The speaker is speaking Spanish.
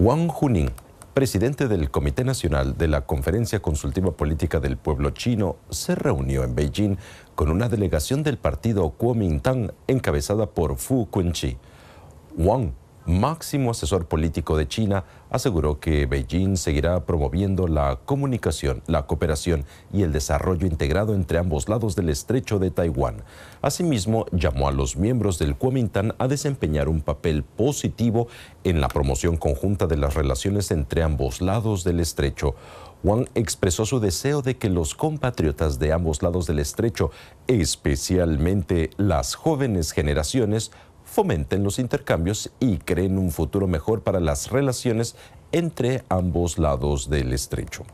Wang Juning, presidente del Comité Nacional de la Conferencia Consultiva Política del Pueblo Chino, se reunió en Beijing con una delegación del partido Kuomintang encabezada por Fu Quinchi. Wang máximo asesor político de China, aseguró que Beijing seguirá promoviendo la comunicación, la cooperación y el desarrollo integrado entre ambos lados del estrecho de Taiwán. Asimismo, llamó a los miembros del Kuomintang a desempeñar un papel positivo en la promoción conjunta de las relaciones entre ambos lados del estrecho. Wang expresó su deseo de que los compatriotas de ambos lados del estrecho, especialmente las jóvenes generaciones, fomenten los intercambios y creen un futuro mejor para las relaciones entre ambos lados del estrecho.